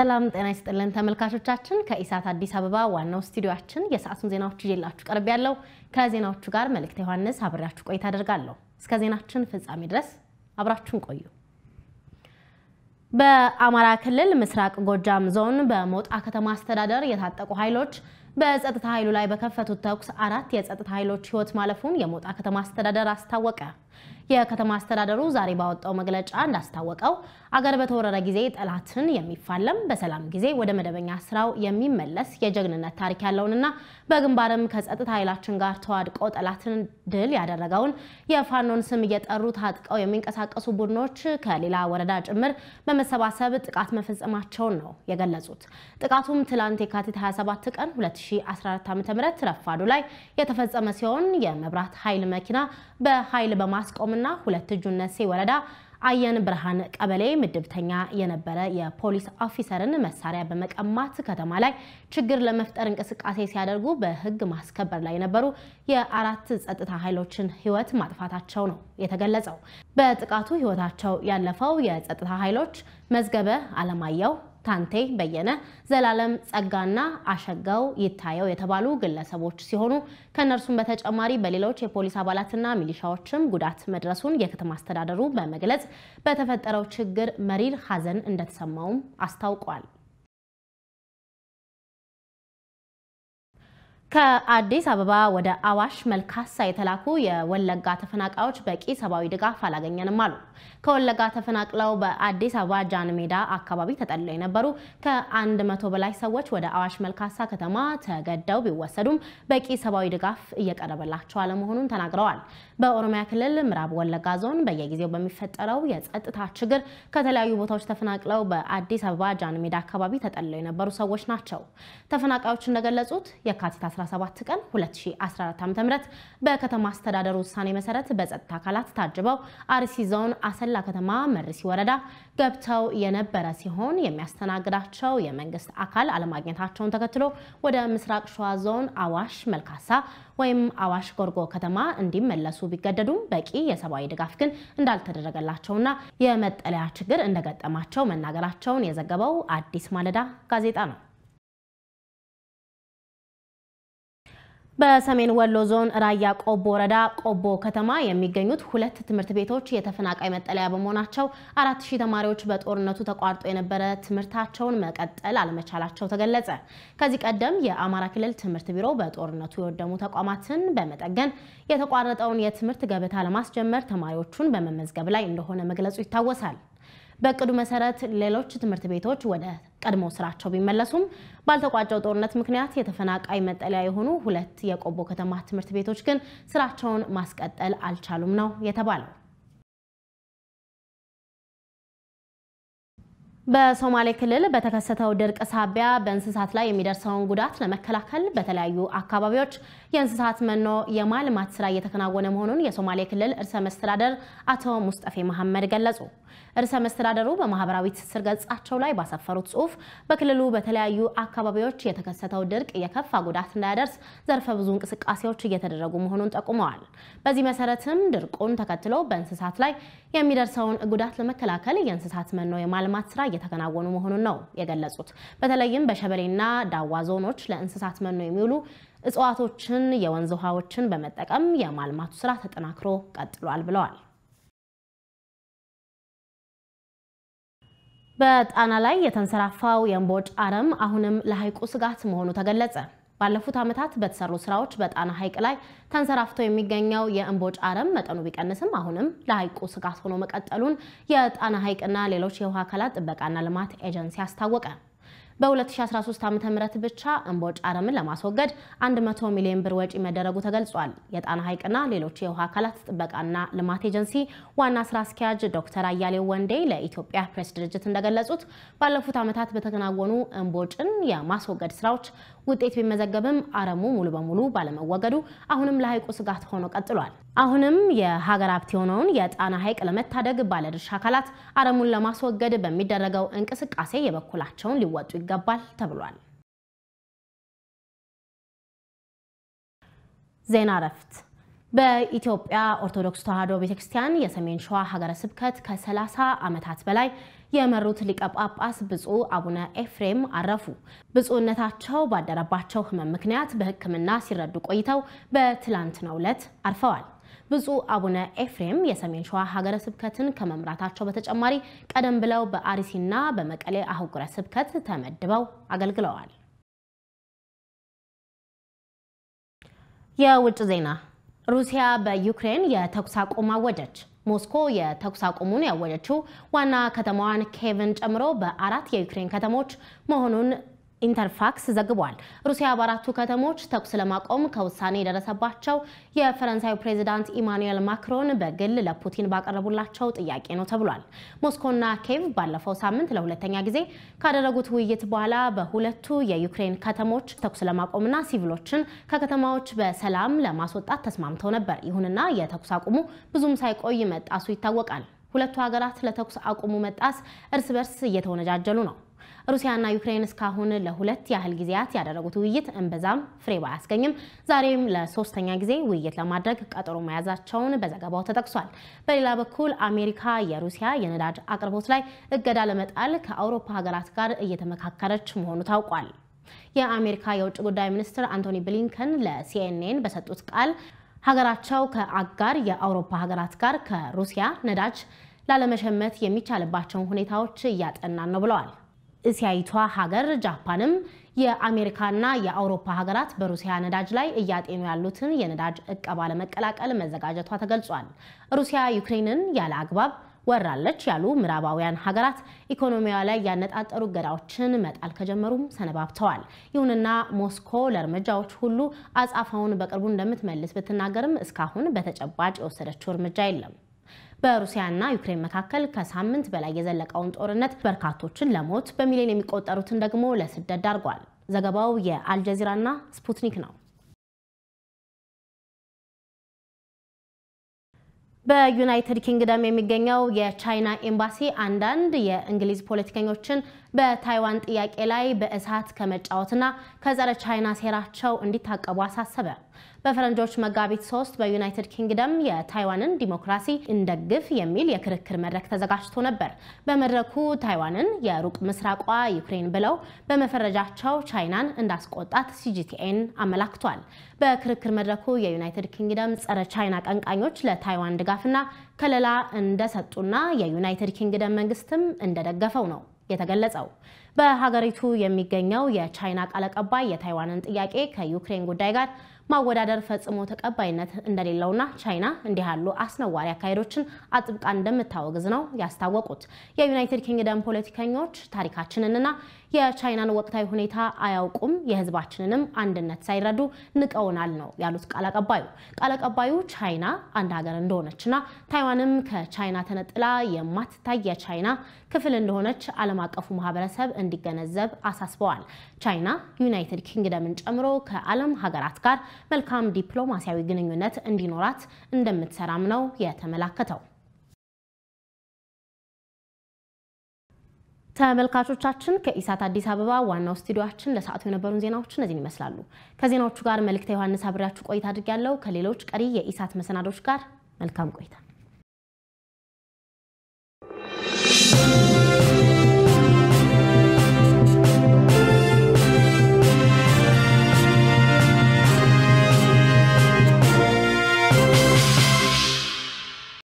ሰላም ጤና ይስጥልን ተመልካቾቻችን፣ ከኢሳት አዲስ አበባ ዋናው ስቱዲዮችን የሰዓቱን ዜናዎች ይዤላችሁ ቀርብ ያለው ከዜናዎቹ ጋር መልእክተ ዮሐንስ አብሬያችሁ ቆይታ አደርጋለሁ። እስከ ዜናችን ፍጻሜ ድረስ አብራችሁን ቆዩ። በአማራ ክልል ምስራቅ ጎጃም ዞን በሞጣ ከተማ አስተዳደር የታጠቁ ኃይሎች በጸጥታ ኃይሉ ላይ በከፈቱት ተኩስ አራት የጸጥታ ኃይሎች ሕይወት ማለፉን የሞጣ ከተማ አስተዳደር አስታወቀ። የከተማ አስተዳደሩ ዛሬ ባወጣው መግለጫ እንዳስታወቀው አገር በተወረረ ጊዜ ጠላትን የሚፋለም በሰላም ጊዜ ወደ መደበኛ ስራው የሚመለስ የጀግንነት ታሪክ ያለውንና በግንባርም ከጸጥታ ኃይላችን ጋር ተዋድቆ ጠላትን ድል ያደረገውን የፋኖን ስም እየጠሩ ታጥቀው የሚንቀሳቀሱ ቡድኖች ከሌላ ወረዳ ጭምር በመሰባሰብ ጥቃት መፈጸማቸውን ነው የገለጹት። ጥቃቱም ትላንት የካቲት 27 ቀን 2014 ዓ.ም ረፋዱ ላይ የተፈጸመ ሲሆን የመብራት ኃይል መኪና በኃይል በማስቆም ። ወረዳና ሁለት ነሴ ወረዳ አየን ብርሃን ቀበሌ ምድብተኛ የነበረ የፖሊስ ኦፊሰርን መሳሪያ በመቀማት ከተማ ላይ ችግር ለመፍጠር እንቅስቃሴ ሲያደርጉ በሕግ ማስከበር ላይ የነበሩ የአራት ጸጥታ ኃይሎችን ሕይወት ማጥፋታቸው ነው የተገለጸው። በጥቃቱ ሕይወታቸው ያለፈው የጸጥታ ኃይሎች መዝገበ አለማየው ታንቴ በየነ፣ ዘላለም ጸጋና አሸጋው ይታየው የተባሉ ግለሰቦች ሲሆኑ ከእነርሱም በተጨማሪ በሌሎች የፖሊስ አባላትና ሚሊሻዎችም ጉዳት መድረሱን የከተማ አስተዳደሩ በመግለጽ በተፈጠረው ችግር መሪር ሐዘን እንደተሰማውም አስታውቋል። ከአዲስ አበባ ወደ አዋሽ መልካሳ የተላኩ የወለጋ ተፈናቃዮች በቂ ሰብአዊ ድጋፍ አላገኘንም አሉ። ከወለጋ ተፈናቅለው በአዲስ አበባ ጃን ሜዳ አካባቢ ተጠልለው የነበሩ ከአንድ መቶ በላይ ሰዎች ወደ አዋሽ መልካሳ ከተማ ተገደው ቢወሰዱም በቂ ሰብአዊ ድጋፍ እየቀረበላቸው አለመሆኑን ተናግረዋል። በኦሮሚያ ክልል ምዕራብ ወለጋ ዞን በየጊዜው በሚፈጠረው የጸጥታ ችግር ከተለያዩ ቦታዎች ተፈናቅለው በአዲስ አበባ ጃን ሜዳ አካባቢ ተጠልለው የነበሩ ሰዎች ናቸው። ተፈናቃዮች እንደገለጹት የካቲት 17 ቀን 2014 ም በከተማ አስተዳደሩ ውሳኔ መሰረት በጸጥታ አካላት ታጅበው አርሲ ዞን አሰላ ከተማ መርሲ ወረዳ ገብተው የነበረ ሲሆን የሚያስተናግዳቸው የመንግስት አካል አለማግኘታቸውን ተከትሎ ወደ ምስራቅ ሸዋ ዞን አዋሽ መልካሳ ወይም አዋሽ ጎርጎ ከተማ እንዲመለሱ ቢገደዱም በቂ የሰብአዊ ድጋፍ ግን እንዳልተደረገላቸውና የመጠለያ ችግር እንደገጠማቸው መናገራቸውን የዘገበው አዲስ ማለዳ ጋዜጣ ነው። በሰሜን ወሎ ዞን ራያ ቆቦ ወረዳ ቆቦ ከተማ የሚገኙት ሁለት ትምህርት ቤቶች የተፈናቃይ መጠለያ በመሆናቸው አራት ሺህ ተማሪዎች በጦርነቱ ተቋርጦ የነበረ ትምህርታቸውን መቀጠል አለመቻላቸው ተገለጸ። ከዚህ ቀደም የአማራ ክልል ትምህርት ቢሮ በጦርነቱ የወደሙ ተቋማትን በመጠገን የተቋረጠውን የትምህርት ገበታ ለማስጀመር ተማሪዎቹን በመመዝገብ ላይ እንደሆነ መግለጹ ይታወሳል። በእቅዱ መሰረት ሌሎች ትምህርት ቤቶች ወደ ቀድሞ ስራቸው ቢመለሱም ባልተቋጨው ጦርነት ምክንያት የተፈናቃይ መጠለያ የሆኑ ሁለት የቆቦ ከተማ ትምህርት ቤቶች ግን ስራቸውን ማስቀጠል አልቻሉም ነው የተባለው። በሶማሌ ክልል በተከሰተው ድርቅ ሳቢያ በእንስሳት ላይ የሚደርሰውን ጉዳት ለመከላከል በተለያዩ አካባቢዎች የእንስሳት መኖ የማልማት ስራ እየተከናወነ መሆኑን የሶማሌ ክልል እርሰ መስተዳደር አቶ ሙስጠፌ መሐመድ ገለጹ። ርዕሰ መስተዳደሩ በማህበራዊ ትስስር ገጻቸው ላይ ባሰፈሩት ጽሁፍ በክልሉ በተለያዩ አካባቢዎች የተከሰተው ድርቅ የከፋ ጉዳት እንዳያደርስ ዘርፈ ብዙ እንቅስቃሴዎች እየተደረጉ መሆኑን ጠቁመዋል። በዚህ መሰረትም ድርቁን ተከትሎ በእንስሳት ላይ የሚደርሰውን ጉዳት ለመከላከል የእንስሳት መኖ የማልማት ስራ እየተከናወኑ መሆኑን ነው የገለጹት። በተለይም በሸበሌና ዳዋ ዞኖች ለእንስሳት መኖ የሚውሉ እጽዋቶችን፣ የወንዝ ውሃዎችን በመጠቀም የማልማቱ ስራ ተጠናክሮ ቀጥሏል ብለዋል። በጣና ላይ የተንሰራፋው የእምቦጭ አረም አሁንም ለሐይቁ ስጋት መሆኑ ተገለጸ። ባለፉት ዓመታት በተሰሩ ስራዎች በጣና ሐይቅ ላይ ተንሰራፍቶ የሚገኘው የእምቦጭ አረም መጠኑ ቢቀንስም አሁንም ለሐይቁ ስጋት ሆኖ መቀጠሉን የጣና ሐይቅና ሌሎች የውሃ አካላት ጥበቃና ልማት ኤጀንሲ አስታወቀ። በ2013 ዓ ም ብቻ እምቦጭ አረምን ለማስወገድ 100 ሚሊዮን ብር ወጪ መደረጉ ተገልጿል። የጣና ሐይቅና ሌሎች የውሃ አካላት ጥበቃና ልማት ኤጀንሲ ዋና ስራ አስኪያጅ ዶክተር አያሌው ወንዴ ለኢትዮጵያ ፕሬስ ድርጅት እንደገለጹት ባለፉት ዓመታት በተከናወኑ እምቦጭን የማስወገድ ስራዎች ውጤት ቢመዘገብም አረሙ ሙሉ በሙሉ ባለመወገዱ አሁንም ለሐይቁ ስጋት ሆኖ ቀጥሏል። አሁንም የሀገር ሀብት የሆነውን የጣና ሐይቅ ለመታደግ ባለድርሻ አካላት አረሙን ለማስወገድ በሚደረገው እንቅስቃሴ የበኩላቸውን ሊወጡ ይገባል ተብሏል። ዜና እረፍት በኢትዮጵያ ኦርቶዶክስ ተዋሕዶ ቤተክርስቲያን የሰሜን ሸዋ ሀገረ ስብከት ከ30 ዓመታት በላይ የመሩት ሊቀ ጳጳስ ብፁዕ አቡነ ኤፍሬም አረፉ። ብፁዕነታቸው ባደረባቸው ሕመም ምክንያት በሕክምና ሲረዱ ቆይተው በትላንትናው ዕለት አርፈዋል። ብፁዕ አቡነ ኤፍሬም የሰሜን ሸዋ ሀገረ ስብከትን ከመምራታቸው በተጨማሪ ቀደም ብለው በአርሲና በመቀሌ አህጉረ ስብከት ተመድበው አገልግለዋል። የውጭ ዜና ሩሲያ በዩክሬን የተኩስ አቁም አወጀች። ሞስኮ የተኩስ አቁሙን ያወጀችው ዋና ከተማዋን ኬቭን ጨምሮ በአራት የዩክሬን ከተሞች መሆኑን ኢንተርፋክስ ዘግቧል። ሩሲያ በአራቱ ከተሞች ተኩስ ለማቆም ከውሳኔ የደረሰባቸው የፈረንሳዩ ፕሬዚዳንት ኢማኑኤል ማክሮን በግል ለፑቲን ባቀረቡላቸው ጥያቄ ነው ተብሏል። ሞስኮና ኬቭ ባለፈው ሳምንት ለሁለተኛ ጊዜ ካደረጉት ውይይት በኋላ በሁለቱ የዩክሬን ከተሞች ተኩስ ለማቆምና ሲቪሎችን ከከተማዎች በሰላም ለማስወጣት ተስማምተው ነበር። ይሁንና የተኩስ አቁሙ ብዙም ሳይቆይ መጣሱ ይታወቃል። ሁለቱ ሀገራት ለተኩስ አቁሙ መጣስ እርስ በርስ እየተወነጃጀሉ ነው። ሩሲያና ዩክሬን እስካሁን ለሁለት ያህል ጊዜያት ያደረጉት ውይይት እንበዛም ፍሬ ባያስገኝም ዛሬም ለሶስተኛ ጊዜ ውይይት ለማድረግ ቀጠሮ መያዛቸውን በዘገባው ተጠቅሷል። በሌላ በኩል አሜሪካ የሩሲያ የነዳጅ አቅርቦት ላይ እገዳ ለመጣል ከአውሮፓ ሀገራት ጋር እየተመካከረች መሆኑ ታውቋል። የአሜሪካ የውጭ ጉዳይ ሚኒስትር አንቶኒ ብሊንከን ለሲኤንኤን በሰጡት ቃል ሀገራቸው ከአጋር የአውሮፓ ሀገራት ጋር ከሩሲያ ነዳጅ ላለመሸመት የሚቻልባቸውን ሁኔታዎች እያጠናን ነው ብለዋል። እስያዊቷ ሀገር ጃፓንም የአሜሪካና የአውሮፓ ሀገራት በሩሲያ ነዳጅ ላይ እያጤኑ ያሉትን የነዳጅ እቀባ ለመቀላቀል መዘጋጀቷ ተገልጿል። ሩሲያ ዩክሬንን ያለ አግባብ ወራለች ያሉ ምዕራባውያን ሀገራት ኢኮኖሚዋ ላይ ያነጣጠሩ እገዳዎችን መጣል ከጀመሩም ሰነባብተዋል። ይሁንና ሞስኮ ለእርምጃዎች ሁሉ አጻፋውን በቅርቡ እንደምትመልስ ብትናገርም እስካሁን በተጨባጭ የወሰደችው እርምጃ የለም። በሩሲያና ዩክሬን መካከል ከሳምንት በላይ የዘለቀውን ጦርነት በርካቶችን ለሞት በሚሊዮን የሚቆጠሩትን ደግሞ ለስደት ዳርጓል። ዘገባው የአልጀዚራና ስፑትኒክ ነው። በዩናይትድ ኪንግደም የሚገኘው የቻይና ኤምባሲ አንዳንድ የእንግሊዝ ፖለቲከኞችን በታይዋን ጥያቄ ላይ በእሳት ከመጫወትና ከጸረ ቻይና ሴራቸው እንዲታቀቡ አሳሰበ። በፈረንጆች መጋቢት ሶስት በዩናይትድ ኪንግደም የታይዋንን ዲሞክራሲ እንደግፍ የሚል የክርክር መድረክ ተዘጋጅቶ ነበር። በመድረኩ ታይዋንን የሩቅ ምስራቋ ዩክሬን ብለው በመፈረጃቸው ቻይናን እንዳስቆጣት ሲጂቲኤን አመላክቷል። በክርክር መድረኩ የዩናይትድ ኪንግደም ጸረ ቻይና ቀንቃኞች ለታይዋን ድጋፍና ከለላ እንደሰጡና የዩናይትድ ኪንግደም መንግስትም እንደደገፈው ነው የተገለጸው። በሀገሪቱ የሚገኘው የቻይና ቃል አቀባይ የታይዋንን ጥያቄ ከዩክሬን ጉዳይ ጋር ማወዳደር ፈጽሞ ተቀባይነት እንደሌለውና ቻይና እንዲህ ያሉ አስነዋሪ አካሄዶችን አጥብቃ እንደምታወግዝ ነው ያስታወቁት። የዩናይትድ ኪንግደም ፖለቲከኞች ታሪካችንንና የቻይናን ወቅታዊ ሁኔታ አያውቁም፣ የሕዝባችንንም አንድነት ሳይረዱ ንቀውናል ነው ያሉት ቃል አቀባዩ። ቃል አቀባዩ ቻይና አንድ ሀገር እንደሆነችና ታይዋንም ከቻይና ተነጥላ የማትታይ የቻይና ክፍል እንደሆነች ዓለም አቀፉ ማህበረሰብ እንዲገነዘብ አሳስበዋል። ቻይና ዩናይትድ ኪንግደምን ጨምሮ ከዓለም ሀገራት ጋር መልካም ዲፕሎማሲያዊ ግንኙነት እንዲኖራት እንደምትሰራም ነው የተመላከተው። ተመልካቾቻችን ከኢሳት አዲስ አበባ ዋናው ስቱዲዮችን ለሰዓቱ የነበሩን ዜናዎች እነዚህን ይመስላሉ። ከዜናዎቹ ጋር መልእክተ ዮሐንስ አብሬያችሁ ቆይታ አድርጊያለሁ። ከሌሎች ቀሪ የኢሳት መሰናዶች ጋር መልካም ቆይታ።